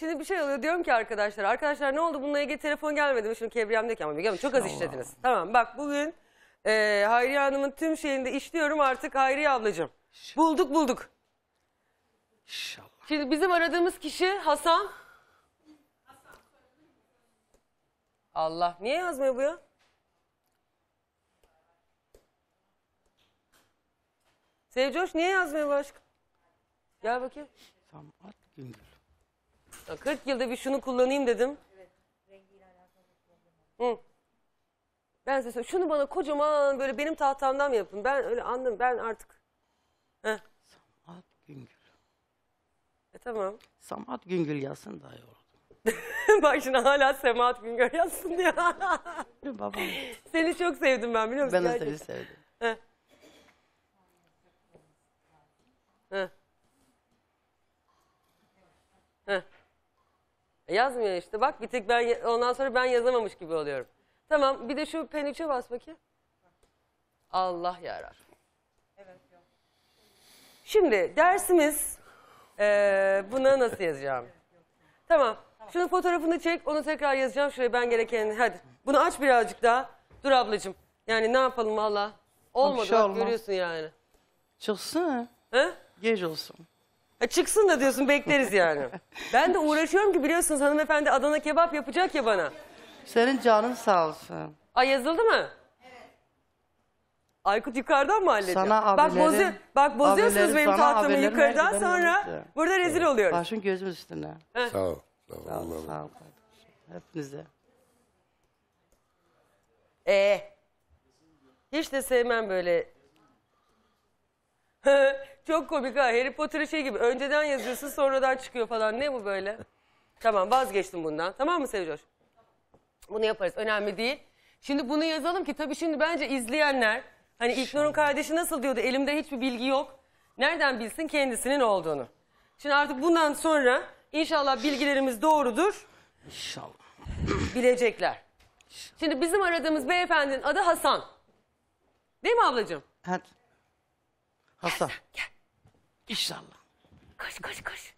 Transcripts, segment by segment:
Şimdi bir şey oluyor diyorum ki arkadaşlar. Arkadaşlar ne oldu bununla ilgili telefon gelmedi mi? Şimdi Kebriyem'deki ama Müge Hanım çok az Allah. Tamam bak bugün e, Hayriye Hanım'ın tüm şeyinde işliyorum artık Hayriye ablacığım. Bulduk bulduk. İnşallah. Şimdi bizim aradığımız kişi Hasan. Allah niye yazmıyor bu ya? Sevcoş niye yazmıyor bu aşk? Gel bakayım. Samat Güngül. 40 yılda bir şunu kullanayım dedim. Hı. Ben size Şunu bana kocaman böyle benim tahtamdan yapın. Ben öyle anladım. Ben artık. Heh. Samat Güngül. E tamam. Samat Güngül yazsın daha iyi olur. Bak şimdi hala Samat Güngör yazsın diye. Babam. Seni çok sevdim ben biliyor musun? Ben de seni sevdim. Heh. E yazmıyor işte bak bir tek ben ondan sonra ben yazamamış gibi oluyorum. Tamam bir de şu peniçe bas bakayım. Allah yarar. Evet. Şimdi dersimiz e, buna nasıl yazacağım? Tamam. Şunun fotoğrafını çek onu tekrar yazacağım. Şuraya ben gereken hadi. Bunu aç birazcık daha. Dur ablacığım. Yani ne yapalım valla. Olmadı şey bak görüyorsun yani. Çıksın. He? Geç olsun. Ha, çıksın da diyorsun bekleriz yani. ben de uğraşıyorum ki biliyorsunuz hanımefendi Adana kebap yapacak ya bana. Senin canın sağ olsun. Ay yazıldı mı? Aykut yukarıdan mı hallediyor? Sana bak, bozu, bak bozuyorsunuz abilerim benim sana, yukarıdan sonra anlattı. burada rezil oluyoruz. Başın gözüm üstüne. Sağ ol. Sağ ol. Sağ ol. Sağ ol Hepinize. Ee, hiç de sevmem böyle. Çok komik ha. Harry Potter'ı şey gibi önceden yazıyorsun sonradan çıkıyor falan. Ne bu böyle? tamam vazgeçtim bundan. Tamam mı Sevcoş? Bunu yaparız. Önemli değil. Şimdi bunu yazalım ki tabii şimdi bence izleyenler hani İlknur'un kardeşi nasıl diyordu elimde hiçbir bilgi yok. Nereden bilsin kendisinin olduğunu. Şimdi artık bundan sonra inşallah bilgilerimiz doğrudur. İnşallah. Bilecekler. Şimdi bizim aradığımız beyefendinin adı Hasan. Değil mi ablacığım? Hadi. Hasan. Gel. İnşallah. Koş koş koş.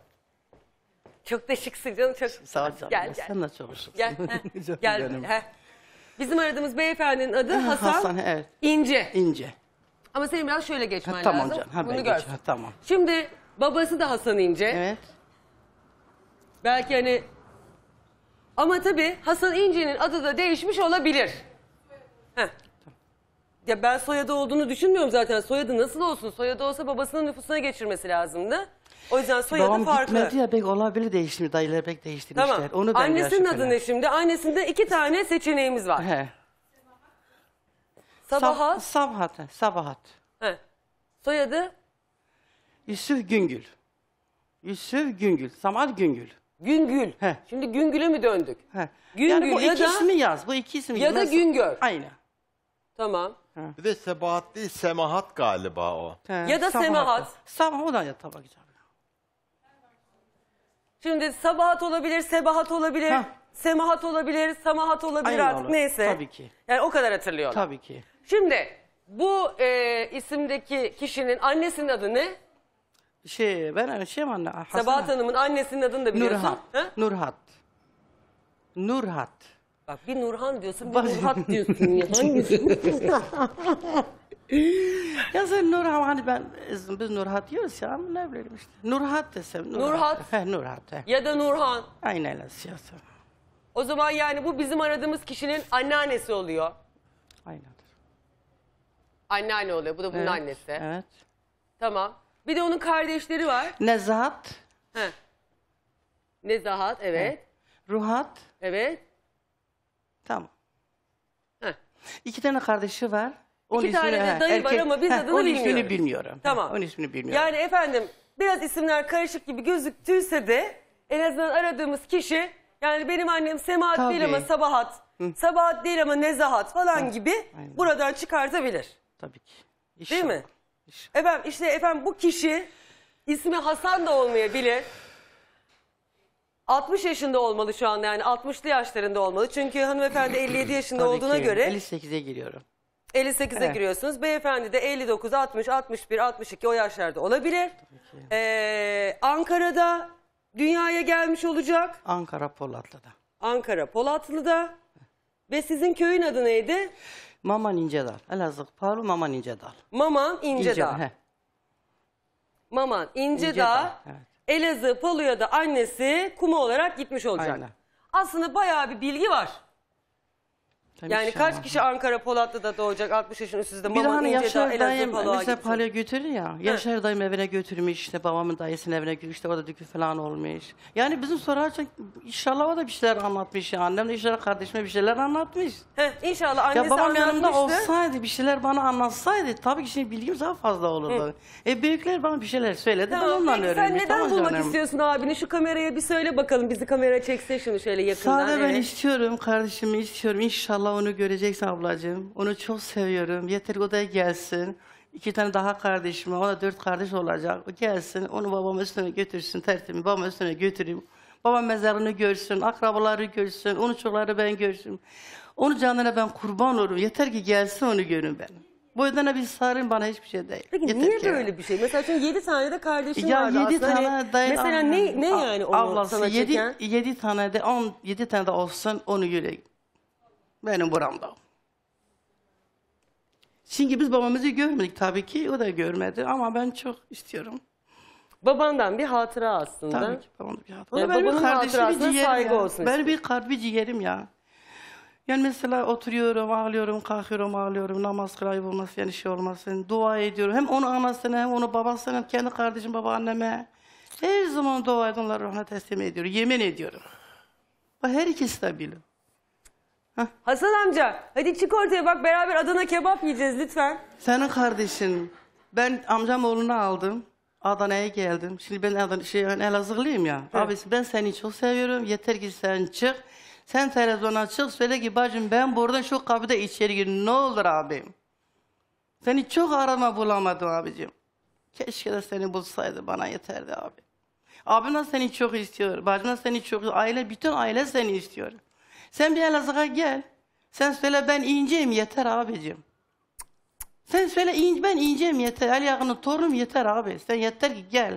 Çok da şıksın canım çok. Sağ ol canım. Gel, gel. Sen de çok şıksın. Gel. heh, gel. benim. Bizim aradığımız beyefendinin adı Hasan, Hasan, evet. İnce. İnce. Ama senin biraz şöyle geçmen Ha, tamam lazım. canım. Ha, Bunu gör. tamam. Şimdi babası da Hasan İnce. Evet. Belki hani... Ama tabii Hasan İnce'nin adı da değişmiş olabilir. Ya ben soyadı olduğunu düşünmüyorum zaten. Soyadı nasıl olsun? Soyadı olsa babasının nüfusuna geçirmesi lazımdı. O yüzden soyadı Babam farklı. gitmedi ya pek olabilir değiştirmiş. Dayıları pek değiştirmişler. Tamam. Onu Annesinin biraz adı ne şimdi? Annesinde iki tane seçeneğimiz var. He. Sabahat. Sabahat. Sabahat. he. Soyadı Yusuf Güngül. Yusuf Güngül. Samat Güngül. Güngül. He. Şimdi Güngül'e mi döndük? He. Güngül yani bu ya da- ismi yaz. Bu iki ismi ya da Güngör. Aynen. Tamam. Bir de sebahat değil semahat galiba o. He, Ya da semahat. Sabah o da yatağa bakacağım. Şimdi sabahat olabilir, sebahat olabilir, Heh. semahat olabilir, samahat olabilir Aynı artık olur. neyse. Tabii ki. Yani o kadar hatırlıyorlar. Tabii ki. Şimdi bu e, isimdeki kişinin annesinin adı ne? Şey ben öyle şey mi anne? Hasan- Sabahat Hanım'ın annesinin adını da biliyorsun. Nurhat. Ha? Nurhat. Nurhat. Bak bir Nurhan diyorsun, bir Nurhat diyorsun. ya. Hangisi? ya sen Nurhan hani ben biz Nurhat diyoruz ya ama ne bileyim işte. Nurhat desem. Nurhat. He Nurhat. He. ya da Nurhan. Aynen öyle siyasi. O zaman yani bu bizim aradığımız kişinin anneannesi oluyor. Aynen. Anneanne oluyor. Bu da bunun Evet, annesi. Evet. Tamam. Bir de onun kardeşleri var. Nezahat, Heh. Nezahat evet. Ruhat, evet. Tamam. Heh. İki tane kardeşi var. Onun İki tane de dayı var ama biz heh, adını onun bilmiyoruz. ismini bilmiyorum. Tamam. Onun ismini bilmiyorum. Yani efendim biraz isimler karışık gibi gözüktüyse de en azından aradığımız kişi yani benim annem Semahat Tabii. değil ama Sabahat, Sabahat değil ama Nezahat falan Hı. gibi Aynen. buradan çıkartabilir. Tabii ki. İnşallah. Değil mi? İnşallah. Efendim işte efendim bu kişi ismi Hasan da olmayabilir. 60 yaşında olmalı şu anda yani 60'lı yaşlarında olmalı. Çünkü hanımefendi 57 yaşında Tabii olduğuna ki göre 58'e giriyorum. 58'e Evet. giriyorsunuz. Beyefendi de 59, 60, 61, 62 o yaşlarda olabilir. Ee, Ankara'da dünyaya gelmiş olacak. Ankara Polatlı'da. Ankara Polatlı'da. Ve sizin köyün adı neydi? Maman İncedal. Elazığ Palu Maman İncedal. Maman İncedağ. he. Maman İncedağ. İncedağ. Evet. Elazığ Palu'ya da annesi kuma olarak gitmiş olacak. Aynen. Aslında bayağı bir bilgi var. Tabii Yani kaç kişi Ankara Polatlı'da doğacak 60 yaşın üstünde? Bir Mama hani Yaşar dayım mesela gidecek. götürür ya. Yaşar dayım evine götürmüş işte babamın dayısının evine götürmüş işte orada dükü falan olmuş. Yani bizim sorarsak inşallah o da bir şeyler anlatmış ya. Annem de inşallah kardeşime bir şeyler anlatmış. Heh, inşallah annesi Ya babam yanımda olsaydı bir şeyler bana anlatsaydı tabii ki şimdi bilgim daha fazla olurdu. E büyükler bana bir şeyler söyledi ben ondan peki öğrenmiş. sen neden tamam bulmak canım. istiyorsun abini? Şu kameraya bir söyle bakalım. Bizi kamera çekse şunu şöyle yakından. Sade ben istiyorum kardeşimi istiyorum. İnşallah onu göreceksin ablacığım. Onu çok seviyorum. Yeter ki o gelsin. İki tane daha kardeşim var. O da dört kardeş olacak. O gelsin. Onu babam üstüne götürsün. Tertemiz babam üstüne götüreyim. Babam mezarını görsün. Akrabaları görsün. Onu çocukları ben görsün. Onu canına ben kurban olurum. Yeter ki gelsin onu görün ben. Bu yüzden bir sarın bana hiçbir şey değil. Peki Yeter niye ki. böyle bir şey? Mesela şimdi yedi tane de kardeşim ya vardı yedi hani Tane hani, dayı, mesela ne, ne yani onu ablası, sana yedi, çeken? 7 tane de on yedi tane de olsun onu göreyim. Benim buramda. Şimdi biz babamızı görmedik tabii ki. O da görmedi ama ben çok istiyorum. Babandan bir hatıra aslında. Tabii ki babamdan bir hatıra. Ya benim babanın kardeşim hatırasına saygı olsun. Ben bir kalbi ciğerim ya. Yani mesela oturuyorum, ağlıyorum, kalkıyorum, ağlıyorum. Namaz kılayım olmasın, yani şey olmasın. Dua ediyorum. Hem onu anasına, hem onu babasına, hem kendi kardeşim, babaanneme. Her zaman dua edin, Allah rahmet teslim ediyorum. Yemin ediyorum. her ikisi de bilir. Hah. Hasan amca hadi çık ortaya bak beraber Adana kebap yiyeceğiz lütfen. Senin kardeşin. Ben amcam oğlunu aldım. Adana'ya geldim. Şimdi ben Adana, şey, ben Elazığlıyım ya. Evet. Abisi ben seni çok seviyorum. Yeter ki sen çık. Sen televizyona çık söyle ki bacım ben buradan şu kapıda içeri gir. Ne olur abim. Seni çok arama bulamadım abicim. Keşke de seni bulsaydı bana yeterdi abi. Abim de seni çok istiyor. Bacım da seni çok Aile, bütün aile seni istiyor. Sen bir Elazığ'a gel. Sen söyle ben inceyim yeter abicim. Sen söyle in, ben inceyim yeter. El yakını torunum yeter abi. Sen yeter ki gel.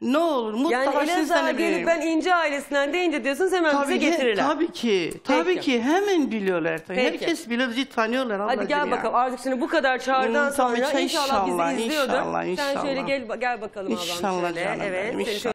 Ne olur mutlaka yani siz sana gelip ben ince ailesinden deyince diyorsunuz hemen tabii bize ki, getirirler. Tabii ki. Tabii Peki. ki hemen biliyorlar. Tabii. Peki. Herkes biliyor. tanıyorlar ablacığım. Hadi gel yani. bakalım. Artık seni bu kadar çağırdan sonra inşallah, inşallah bizi izliyordur. Inşallah, inşallah. Sen şöyle gel, gel bakalım ablam. İnşallah şöyle. canım evet, benim, inşallah.